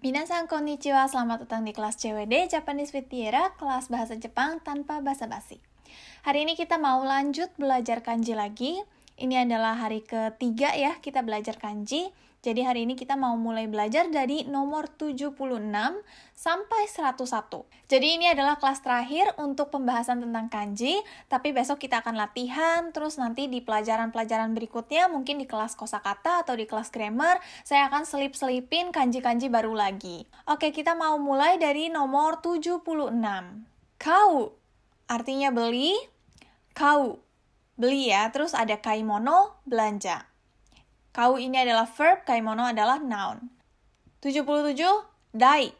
Minasan konnichiwa, selamat datang di kelas CWD Japanese with Tiara, kelas bahasa Jepang tanpa bahasa basi Hari ini kita mau lanjut belajar kanji lagi. Ini adalah hari ketiga ya kita belajar kanji. Jadi hari ini kita mau mulai belajar dari nomor 76 sampai 101. Jadi ini adalah kelas terakhir untuk pembahasan tentang kanji, tapi besok kita akan latihan, terus nanti di pelajaran-pelajaran berikutnya mungkin di kelas kosakata atau di kelas grammar, saya akan selip-selipin kanji-kanji baru lagi. Oke, kita mau mulai dari nomor 76. Kau artinya beli, kau beli ya, terus ada kaimono belanja. Kau ini adalah verb, kaimono adalah noun. 77. Dai.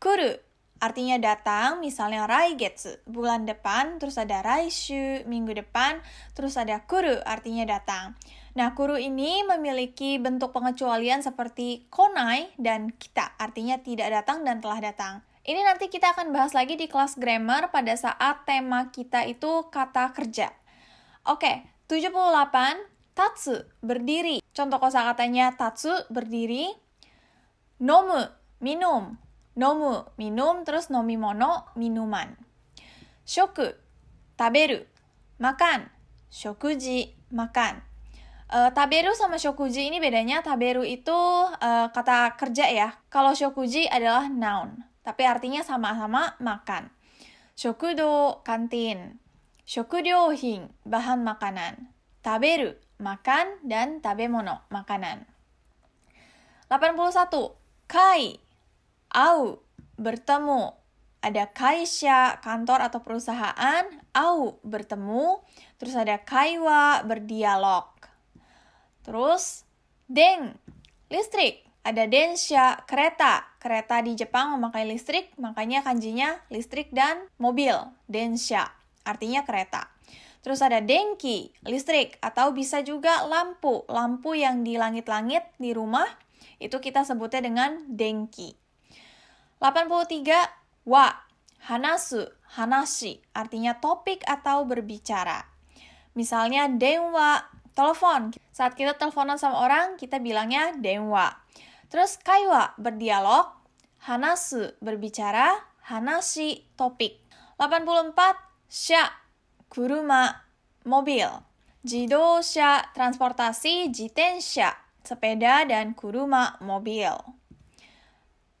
Kuru. Artinya datang, misalnya raigetsu, bulan depan, terus ada raishu, minggu depan, terus ada kuru, artinya datang. Nah, kuru ini memiliki bentuk pengecualian seperti konai dan kita, artinya tidak datang dan telah datang. Ini nanti kita akan bahas lagi di kelas grammar pada saat tema kita itu kata kerja. Oke, 78 tatsu berdiri. Contoh kosakatanya tatsu berdiri, nomu minum, nomu minum terus nomimono minuman. Shoku taberu makan, shokuji makan. Uh, taberu sama shokuji ini bedanya taberu itu uh, kata kerja ya. Kalau shokuji adalah noun, tapi artinya sama-sama makan. Shokudo kantin, Shokuryouhin bahan makanan, taberu makan dan tabemono, makanan. 81. Kai, au, bertemu. Ada kaisha, kantor atau perusahaan, au, bertemu. Terus ada kaiwa, berdialog. Terus, deng, listrik. Ada densha, kereta. Kereta di Jepang memakai listrik, makanya kanjinya listrik dan mobil, densha. Artinya kereta. Terus ada dengki listrik, atau bisa juga lampu. Lampu yang di langit-langit di rumah, itu kita sebutnya dengan dengki. 83. Wa, hanasu, hanashi, artinya topik atau berbicara. Misalnya denwa, telepon. Saat kita teleponan sama orang, kita bilangnya denwa. Terus kaiwa, berdialog. Hanasu, berbicara. Hanashi, topik. 84. Sya, kuruma, mobil. Jidosha, transportasi, jitensha, sepeda, dan kuruma, mobil.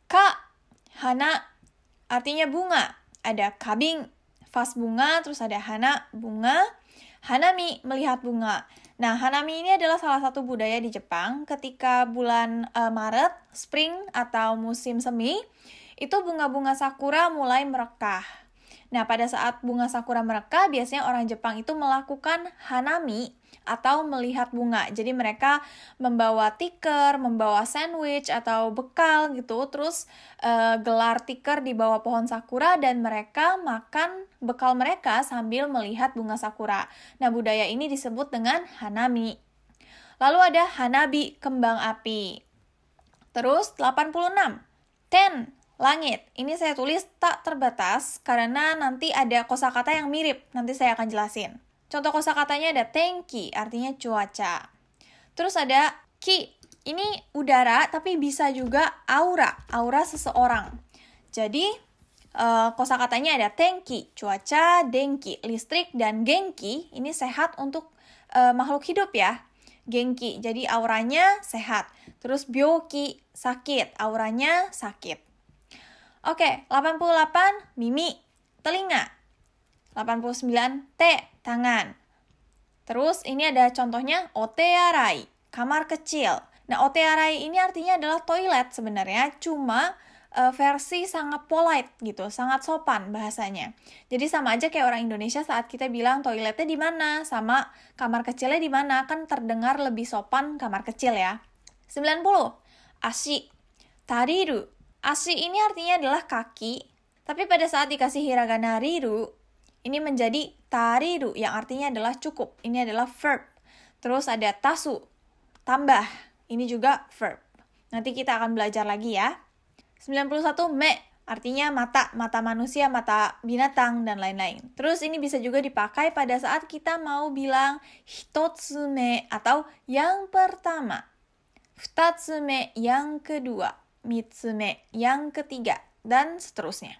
Ka, hana, artinya bunga. Ada kabing, vas bunga, terus ada hana, bunga. Hanami, melihat bunga. Nah, hanami ini adalah salah satu budaya di Jepang. Ketika bulan uh, Maret, spring atau musim semi, itu bunga-bunga sakura mulai merekah. Nah, pada saat bunga sakura mereka, biasanya orang Jepang itu melakukan hanami atau melihat bunga. Jadi mereka membawa tiker, membawa sandwich atau bekal gitu, terus e, gelar tiker di bawah pohon sakura dan mereka makan bekal mereka sambil melihat bunga sakura. Nah, budaya ini disebut dengan hanami. Lalu ada hanabi, kembang api. Terus 86, ten Langit. Ini saya tulis tak terbatas karena nanti ada kosakata yang mirip. Nanti saya akan jelasin. Contoh kosakatanya ada tenki, artinya cuaca. Terus ada ki. Ini udara tapi bisa juga aura, aura seseorang. Jadi uh, kosakatanya ada tenki, cuaca, denki, listrik dan genki. Ini sehat untuk uh, makhluk hidup ya. Genki, jadi auranya sehat. Terus bioki, sakit, auranya sakit. Oke, 88 mimi, telinga. 89 t, tangan. Terus ini ada contohnya otearai, kamar kecil. Nah, otearai ini artinya adalah toilet sebenarnya, cuma eh, versi sangat polite gitu, sangat sopan bahasanya. Jadi sama aja kayak orang Indonesia saat kita bilang toiletnya di mana, sama kamar kecilnya di mana, kan terdengar lebih sopan kamar kecil ya. 90. Ashi, tariru. Ashi ini artinya adalah kaki, tapi pada saat dikasih hiragana riru, ini menjadi tariru yang artinya adalah cukup. Ini adalah verb. Terus ada tasu, tambah. Ini juga verb. Nanti kita akan belajar lagi ya. 91 me artinya mata, mata manusia, mata binatang dan lain-lain. Terus ini bisa juga dipakai pada saat kita mau bilang hitotsume atau yang pertama. Futatsume yang kedua mitsume yang ketiga, dan seterusnya.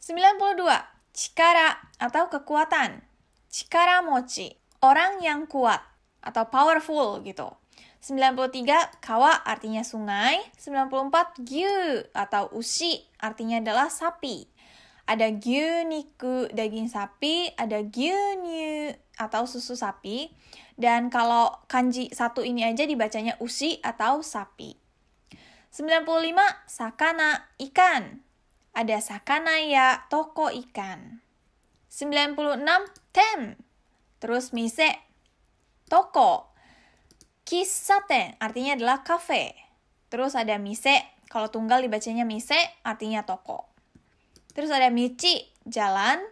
92. Chikara atau kekuatan. Chikara mochi, orang yang kuat atau powerful gitu. 93 kawa artinya sungai, 94 gyu atau ushi artinya adalah sapi. Ada gyu niku daging sapi, ada gyu nyu atau susu sapi. Dan kalau kanji satu ini aja dibacanya usi atau sapi. 95. Sakana, ikan. Ada sakana ya, toko ikan. 96. tem Terus mise, toko. Kisaten, artinya adalah kafe. Terus ada mise, kalau tunggal dibacanya mise, artinya toko. Terus ada michi, jalan.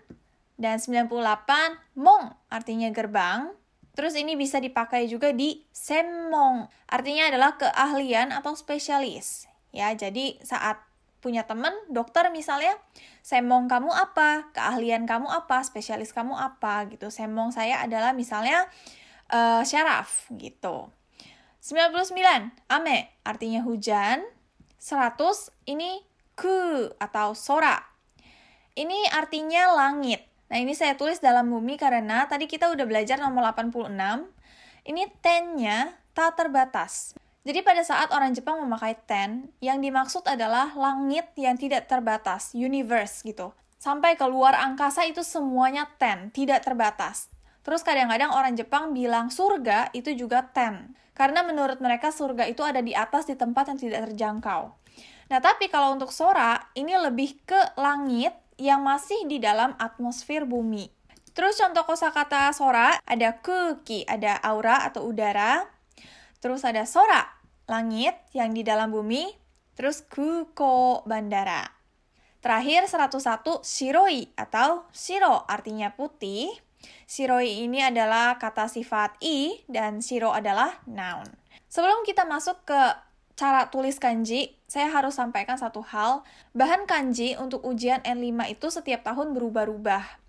Dan 98, mong, artinya gerbang. Terus ini bisa dipakai juga di semong. Artinya adalah keahlian atau spesialis. Ya, jadi saat punya teman, dokter misalnya, semong kamu apa? Keahlian kamu apa? Spesialis kamu apa? Gitu. Semong saya adalah misalnya uh, syaraf gitu. 99, ame artinya hujan. 100 ini ku atau sora. Ini artinya langit. Nah, ini saya tulis dalam bumi karena tadi kita udah belajar nomor 86. Ini ten-nya tak terbatas. Jadi pada saat orang Jepang memakai ten, yang dimaksud adalah langit yang tidak terbatas, universe gitu. Sampai keluar angkasa itu semuanya ten, tidak terbatas. Terus kadang-kadang orang Jepang bilang surga itu juga ten. Karena menurut mereka surga itu ada di atas di tempat yang tidak terjangkau. Nah tapi kalau untuk Sora, ini lebih ke langit yang masih di dalam atmosfer bumi. Terus contoh kosakata sora ada kuki, ada aura atau udara. Terus ada sora, langit yang di dalam bumi. Terus kuko, bandara. Terakhir 101 shiroi atau shiro artinya putih. Shiroi ini adalah kata sifat i dan shiro adalah noun. Sebelum kita masuk ke cara tulis kanji, saya harus sampaikan satu hal. Bahan kanji untuk ujian N5 itu setiap tahun berubah-ubah.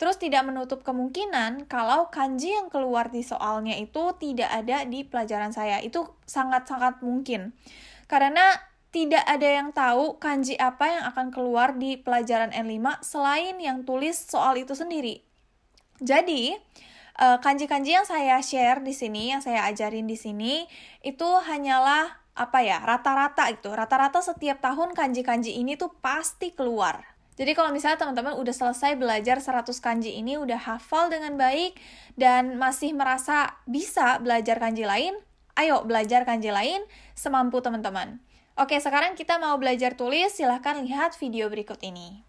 Terus tidak menutup kemungkinan kalau kanji yang keluar di soalnya itu tidak ada di pelajaran saya. Itu sangat-sangat mungkin. Karena tidak ada yang tahu kanji apa yang akan keluar di pelajaran N5 selain yang tulis soal itu sendiri. Jadi, eh, kanji-kanji yang saya share di sini, yang saya ajarin di sini, itu hanyalah apa ya rata-rata itu rata-rata setiap tahun kanji-kanji ini tuh pasti keluar jadi kalau misalnya teman-teman udah selesai belajar 100 kanji ini udah hafal dengan baik dan masih merasa bisa belajar kanji lain ayo belajar kanji lain semampu teman-teman oke sekarang kita mau belajar tulis silahkan lihat video berikut ini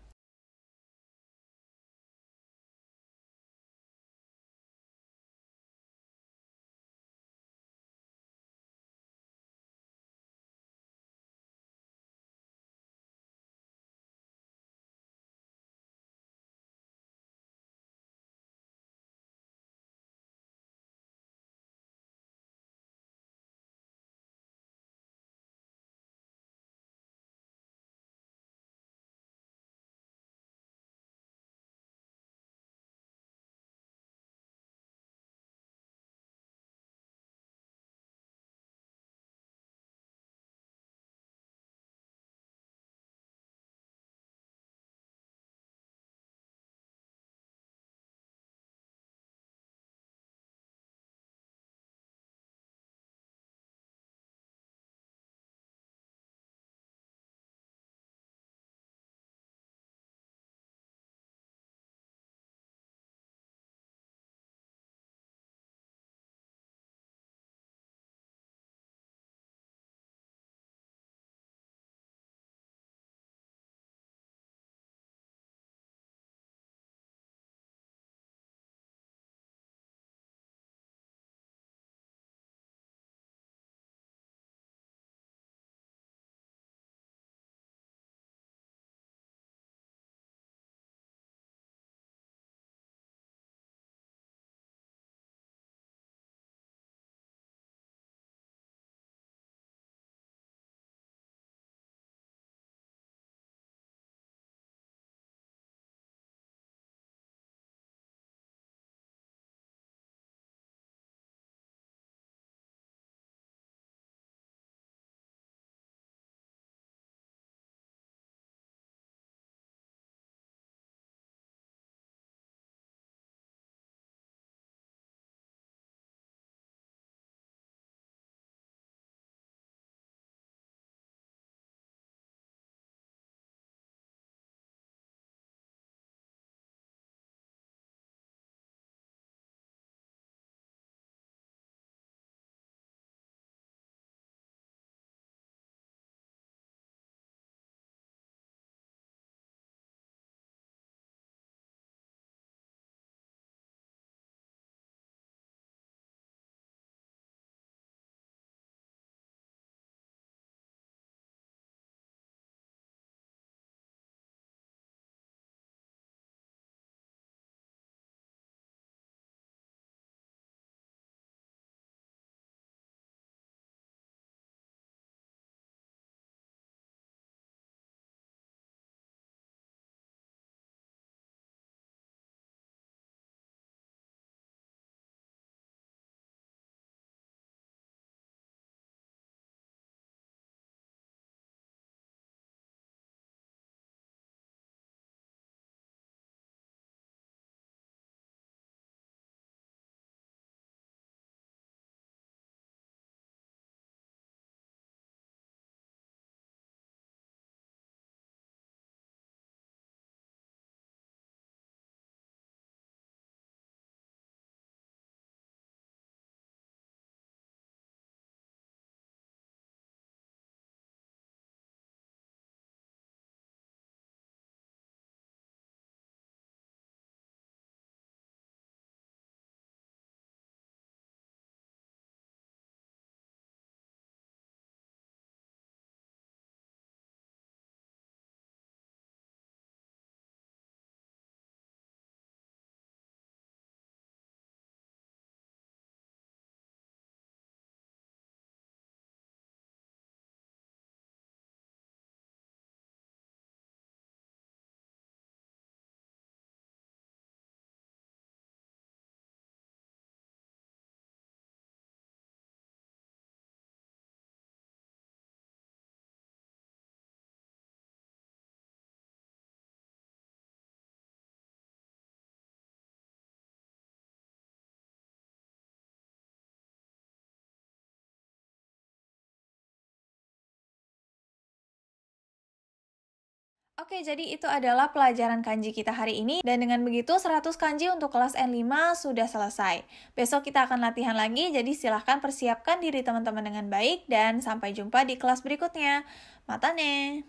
Oke, jadi itu adalah pelajaran kanji kita hari ini dan dengan begitu 100 kanji untuk kelas N5 sudah selesai. Besok kita akan latihan lagi, jadi silahkan persiapkan diri teman-teman dengan baik dan sampai jumpa di kelas berikutnya. Matane!